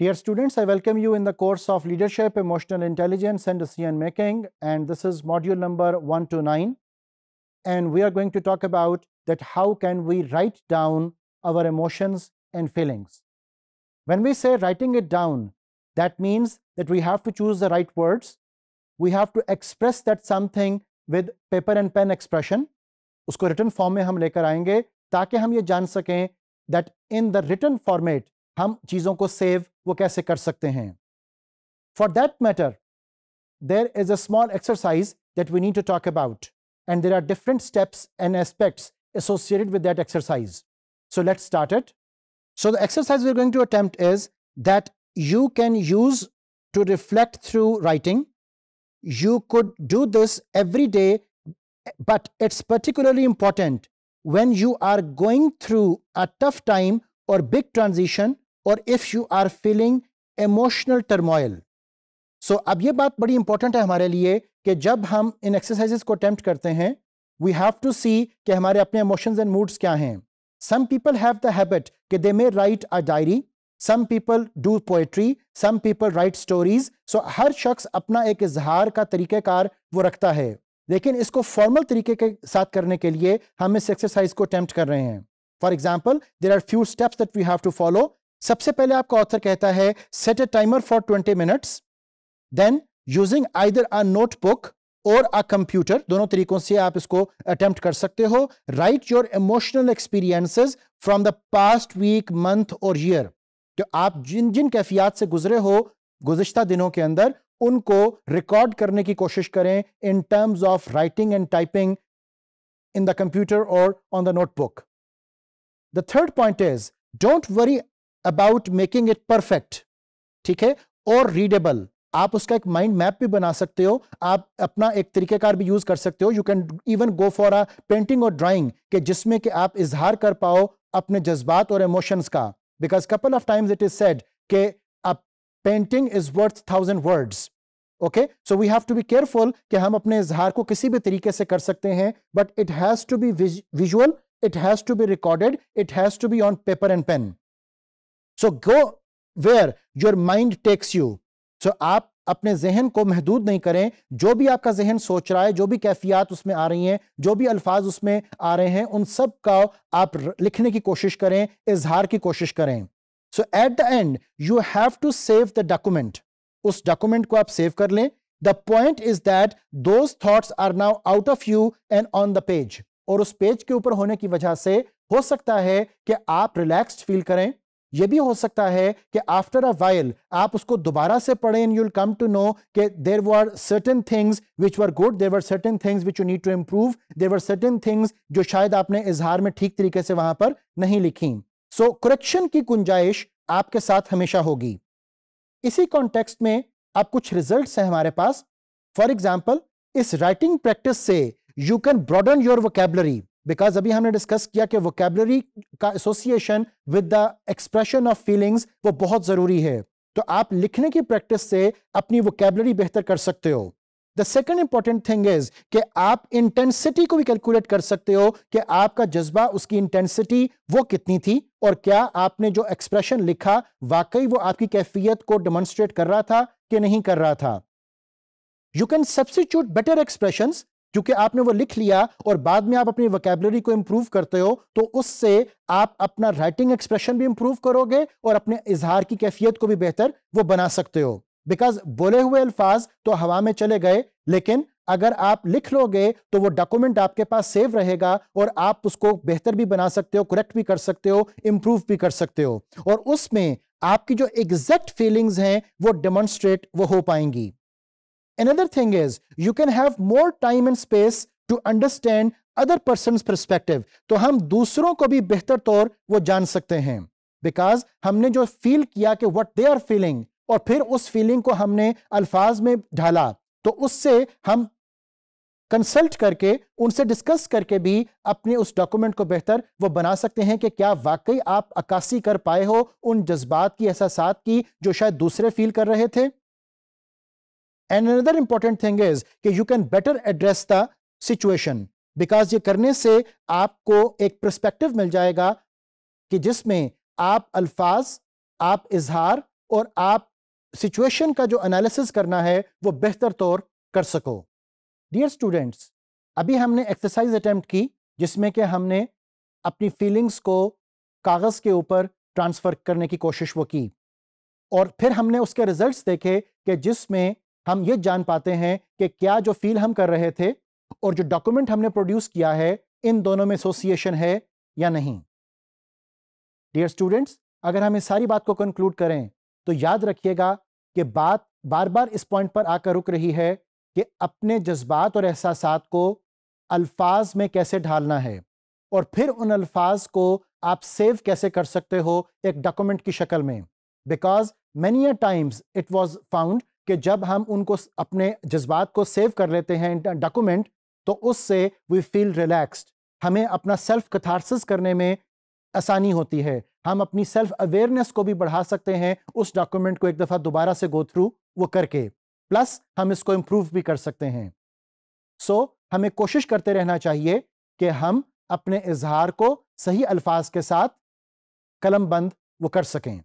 Dear students, I welcome you in the course of Leadership, Emotional Intelligence and Decision Making and this is module number 1 to 9 and we are going to talk about that how can we write down our emotions and feelings. When we say writing it down, that means that we have to choose the right words, we have to express that something with paper and pen expression, Usko written form mein hum lekar aayenge taake hum ये jaan सकें that in the written format. हम चीज़ों को save वो कैसे कर सकते हैं for that matter there is a small exercise that we need to talk about and there are different steps and associated with that exercise. So let's start it. So the exercise we're going to attempt is that you can use to reflect through writing. You could do this every day, but it's particularly important when you are going through a tough time or big transition और if you are feeling emotional turmoil so अब ये बात बड़ी important है हमारे लिए कि जब हम इन एक्सरसाइजेस को अटेम्प्ट करते हैं वी हैव टू सी कि हमारे अपने इमोशंस एंड मूड्स क्या हैं some people have the habit कि they may write a diary some people do poetry some people write stories so हर शख्स अपना एक इजहार का तरीक़ेकार वो रखता है लेकिन इसको फॉर्मल तरीके के साथ करने के लिए हम इस एक्सरसाइज को अटेम्प्ट कर रहे हैं for example there are few steps that we have to follow सबसे पहले आपका ऑथर कहता है set a timer for twenty minutes then using either a notebook और अ कंप्यूटर दोनों तरीकों से आप इसको अटेम्प्ट कर सकते हो write your emotional experiences from the past week month और ईयर जो तो आप जिन जिन कैफियत से गुजरे हो गुजश्ता दिनों के अंदर उनको रिकॉर्ड करने की कोशिश करें in terms of writing and typing in the computer और on the notebook the third point is don't worry about making it perfect ठीक है और रीडेबल आप उसका एक माइंड मैप भी बना सकते हो आप अपना एक तरीकेकार भी यूज कर सकते हो you can even go for a painting और ड्राइंग के जिसमें कि आप इजहार कर पाओ अपने जज्बात और इमोशंस का because couple of times it is said के a painting is worth thousand words okay so we have to be careful कि हम अपने इजहार को किसी भी तरीके से कर सकते हैं but it has to be visual it has to be recorded it has to be on paper and pen so go where your mind takes you so आप अपने जहन को महदूद नहीं करें जो भी आपका जहन सोच रहा है जो भी कैफियात उसमें आ रही हैं जो भी अल्फाज उसमें आ रहे हैं उन सब का आप लिखने की कोशिश करें इजहार की कोशिश करें so at the end you have to save the document उस डॉक्यूमेंट को आप सेव कर लें the point is that those thoughts are now out of you and on the page और उस पेज के ऊपर होने की वजह से हो सकता है कि आप रिलैक्स्ड फील करें यह भी हो सकता है कि आफ्टर अ वाइल आप उसको दोबारा से पढ़े and you'll come to know कि there were certain things which were good there were certain things which you need to improve there were certain things जो शायद आपने इजहार में ठीक तरीके से वहां पर नहीं लिखी सो so, करेक्शन की गुंजाइश आपके साथ हमेशा होगी इसी कॉन्टेक्स्ट में अब कुछ रिजल्ट हैं हमारे पास फॉर एग्जाम्पल इस राइटिंग प्रैक्टिस से you can broaden your vocabulary because अभी हमने डिस्कस किया कि वोकेबलरी का association with the expression of feelings वो बहुत जरूरी है तो आप लिखने की प्रैक्टिस से अपनी वोकेबलरी बेहतर कर सकते हो the second important thing is कि आप इंटेंसिटी को भी कैलकुलेट कर सकते हो कि आपका जज्बा उसकी इंटेंसिटी वो कितनी थी और क्या आपने जो एक्सप्रेशन लिखा वाकई वो आपकी कैफियत को डेमोन्स्ट्रेट कर रहा था कि नहीं कर रहा था you can substitute better expression क्योंकि आपने वो लिख लिया और बाद में आप अपनी वोकेबलरी को इंप्रूव करते हो तो उससे आप अपना राइटिंग एक्सप्रेशन भी इंप्रूव करोगे और अपने इजहार की कैफियत को भी बेहतर वो बना सकते हो बिकॉज बोले हुए अल्फाज तो हवा में चले गए लेकिन अगर आप लिख लोगे तो वो डॉक्यूमेंट आपके पास सेव रहेगा और आप उसको बेहतर भी बना सकते हो करेक्ट भी कर सकते हो इंप्रूव भी कर सकते हो और उसमें आपकी जो एग्जैक्ट फीलिंग्स हैं वो डेमोन्स्ट्रेट वो हो पाएंगी Another thing is you can have more time and space to understand other person's perspective. to hum dusron ko bhi behtar taur wo jaan sakte hain because humne jo feel kiya कि what they are feeling aur फिर us feeling ko humne अल्फाज mein dhala to usse hum consult करके उनसे discuss करके भी अपने उस document को बेहतर वो बना सकते हैं कि क्या वाकई आप अक्कासी कर पाए हो उन जज्बात की एहसास की जो शायद दूसरे फील कर रहे थे and another important thing is कि you can better address the situation because ये करने से आपको एक प्रस्पेक्टिव मिल जाएगा कि जिसमें आप अल्फाज आप इजहार और आप सिचुएशन का जो एनालिसिस करना है वो बेहतर तौर कर सको डियर स्टूडेंट्स अभी हमने एक्सरसाइज अटैम्प्ट की जिसमें कि हमने अपनी फीलिंग्स को कागज़ के ऊपर ट्रांसफ़र करने की कोशिश वो की और फिर हमने उसके रिजल्ट्स देखे कि जिसमें हम ये जान पाते हैं कि क्या जो फील हम कर रहे थे और जो डॉक्यूमेंट हमने प्रोड्यूस किया है इन दोनों में एसोसिएशन है या नहीं डियर स्टूडेंट्स अगर हम इस सारी बात को कंक्लूड करें तो याद रखिएगा कि बात बार बार इस पॉइंट पर आकर रुक रही है कि अपने जज्बात और एहसास को अल्फाज में कैसे ढालना है और फिर उन अल्फाज को आप सेव कैसे कर सकते हो एक डॉक्यूमेंट की शक्ल में because many times it was found कि जब हम उनको अपने जज्बात को सेव कर लेते हैं डॉक्यूमेंट तो उससे वी फील रिलैक्सड हमें अपना सेल्फ कथारसिस करने में आसानी होती है हम अपनी सेल्फ अवेयरनेस को भी बढ़ा सकते हैं उस डॉक्यूमेंट को एक दफ़ा दोबारा से गो थ्रू वो करके प्लस हम इसको इम्प्रूव भी कर सकते हैं सो so, हमें कोशिश करते रहना चाहिए कि हम अपने इजहार को सही अल्फाज के साथ कलम बंद वो कर सकें